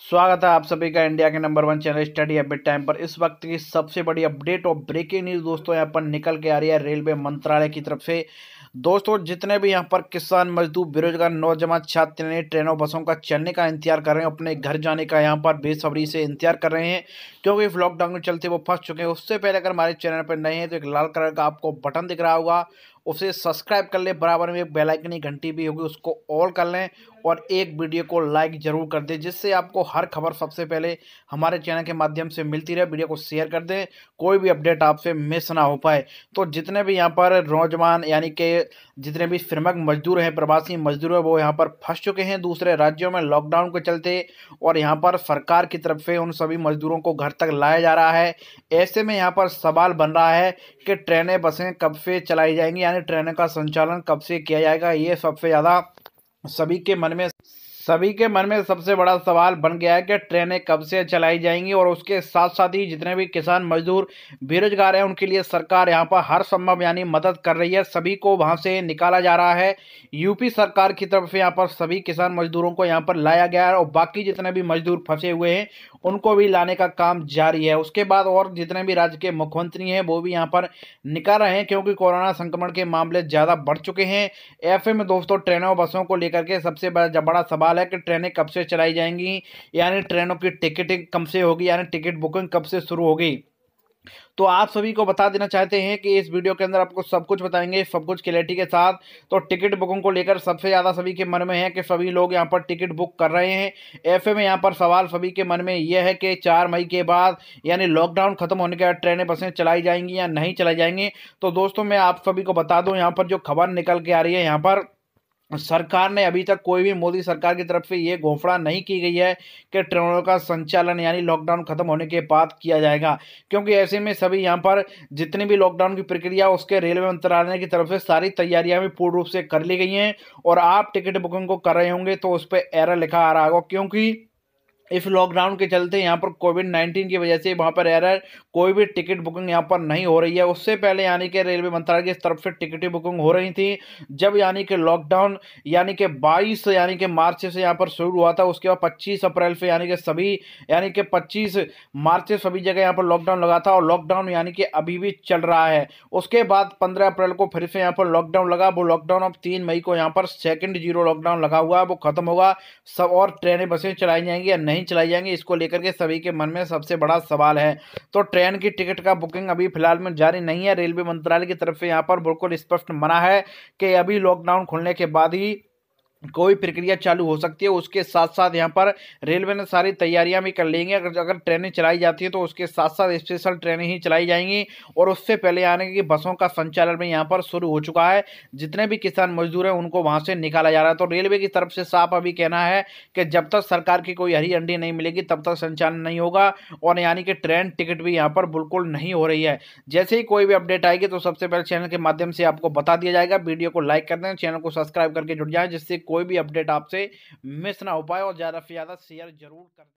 स्वागत है आप सभी का इंडिया के number one channel study update time पर इस वक्त की सबसे बड़ी अपडेट और ब्रेकिंग न्यूज़ दोस्तों यहाँ पर निकल के आ रही है रेलवे मंत्रालय की तरफ से दोस्तों जितने भी यहाँ पर किसान मजदूर बेरोजगार नौजवान छात्र ने ट्रेनों बसों का चलने का इंतजार कर रहे हैं अपने घर जाने का यहाँ पर बेसब्री से इंतजार कर रहे हैं क्योंकि इस लॉकडाउन के चलते वो फंस चुके हैं उससे पहले अगर हमारे चैनल पर नए हैं तो एक लाल कलर का आपको बटन दिख रहा होगा उसे सब्सक्राइब कर लें बराबर में बेल आइकन की घंटी भी होगी उसको ऑल कर लें और एक वीडियो को लाइक ज़रूर कर दें जिससे आपको हर खबर सबसे पहले हमारे चैनल के माध्यम से मिलती रहे वीडियो को शेयर कर दें कोई भी अपडेट आपसे मिस ना हो पाए तो जितने भी यहाँ पर नौजवान यानी कि जितने भी श्रमिक मजदूर हैं प्रवासी मजदूर हैं वो यहाँ पर फंस चुके हैं दूसरे राज्यों में लॉकडाउन के चलते और यहाँ पर सरकार की तरफ से उन सभी मजदूरों को घर तक लाया जा रहा है ऐसे में यहाँ पर सवाल बन रहा है कि ट्रेनें बसें कब से चलाई जाएंगी ट्रेनों का संचालन कब से किया जाएगा ये सबसे ज़्यादा सभी के मन में सभी के मन में सबसे बड़ा सवाल बन गया है कि ट्रेनें कब से चलाई जाएंगी और उसके साथ साथ ही जितने भी किसान मजदूर बेरोजगार हैं उनके लिए सरकार यहां पर हर संभव यानी मदद कर रही है सभी को वहां से निकाला जा रहा है यूपी सरकार की तरफ से यहां पर सभी किसान मजदूरों को यहां पर लाया गया है और बाकी जितने भी मजदूर फंसे हुए हैं उनको भी लाने का काम जारी है उसके बाद और जितने भी राज्य के मुख्यमंत्री हैं वो भी यहाँ पर निकाल रहे हैं क्योंकि कोरोना संक्रमण के मामले ज़्यादा बढ़ चुके हैं ऐसे में दोस्तों ट्रेनों बसों को लेकर के सबसे बड़ा बड़ा सवाल सवाल है कि ट्रेनें कब से चलाई जाएंगी यानी ट्रेनों की टिकटिंग कब से होगी यानी टिकट बुकिंग कब से शुरू होगी तो आप सभी को बता देना चाहते हैं कि इस वीडियो के अंदर आपको सब कुछ बताएंगे सब कुछ क्लैरिटी के साथ तो टिकट बुकिंग को लेकर सबसे ज़्यादा सभी के मन में है कि सभी लोग यहाँ पर टिकट बुक कर रहे हैं ऐसे में यहाँ पर सवाल सभी के मन में यह है कि चार मई के बाद यानी लॉकडाउन खत्म होने के बाद ट्रेनें बसें चलाई जाएंगी या नहीं चलाई जाएंगी तो दोस्तों मैं आप सभी को बता दूँ यहाँ पर जो खबर निकल के आ रही है यहाँ पर सरकार ने अभी तक कोई भी मोदी सरकार की तरफ से ये घोषणा नहीं की गई है कि ट्रेनों का संचालन यानी लॉकडाउन खत्म होने के बाद किया जाएगा क्योंकि ऐसे में सभी यहाँ पर जितनी भी लॉकडाउन की प्रक्रिया उसके रेलवे मंत्रालय की तरफ से सारी तैयारियां भी पूर्ण रूप से कर ली गई हैं और आप टिकट बुकिंग को कर रहे होंगे तो उस पर एरर लिखा आ रहा होगा क्योंकि इस लॉकडाउन के चलते यहाँ पर कोविड नाइन्टीन की वजह से वहाँ पर रह रहा है कोई भी टिकट बुकिंग यहाँ पर नहीं हो रही है उससे पहले यानी कि रेलवे मंत्रालय की तरफ से टिकटें बुकिंग हो रही थी जब यानी कि लॉकडाउन यानी कि बाईस यानी कि मार्च से यहाँ पर शुरू हुआ था उसके बाद पच्चीस अप्रैल से यानी कि सभी यानी कि पच्चीस मार्च से सभी जगह यहाँ पर लॉकडाउन लगा था और लॉकडाउन यानी कि अभी भी चल रहा है उसके बाद पंद्रह अप्रैल को फिर से यहाँ पर लॉकडाउन लगा वो लॉकडाउन अब तीन मई को यहाँ पर सेकेंड जीरो लॉकडाउन लगा हुआ है वो खत्म होगा सब और ट्रेनें बसें चलाई जाएंगी या नहीं नहीं चलाई जाएंगी इसको लेकर के सभी के मन में सबसे बड़ा सवाल है तो ट्रेन की टिकट का बुकिंग अभी फिलहाल में जारी नहीं है रेलवे मंत्रालय की तरफ से यहाँ पर बिल्कुल स्पष्ट मना है कि अभी लॉकडाउन खुलने के बाद ही कोई प्रक्रिया चालू हो सकती है उसके साथ साथ यहाँ पर रेलवे ने सारी तैयारियाँ भी कर लेंगे अगर अगर ट्रेनें चलाई जाती है तो उसके साथ साथ स्पेशल ट्रेनें ही चलाई जाएंगी और उससे पहले आने की बसों का संचालन भी यहाँ पर शुरू हो चुका है जितने भी किसान मजदूर हैं उनको वहाँ से निकाला जा रहा है तो रेलवे की तरफ से साफ अभी कहना है कि जब तक सरकार की कोई हरी अंडी नहीं मिलेगी तब तक संचालन नहीं होगा और यानी कि ट्रेन टिकट भी यहाँ पर बिल्कुल नहीं हो रही है जैसे ही कोई भी अपडेट आएगी तो सबसे पहले चैनल के माध्यम से आपको बता दिया जाएगा वीडियो को लाइक कर दें चैनल को सब्सक्राइब करके जुड़ जाए जिससे कोई भी अपडेट आपसे मिस ना हो पाए और ज़्यादा से ज़्यादा शेयर जरूर कर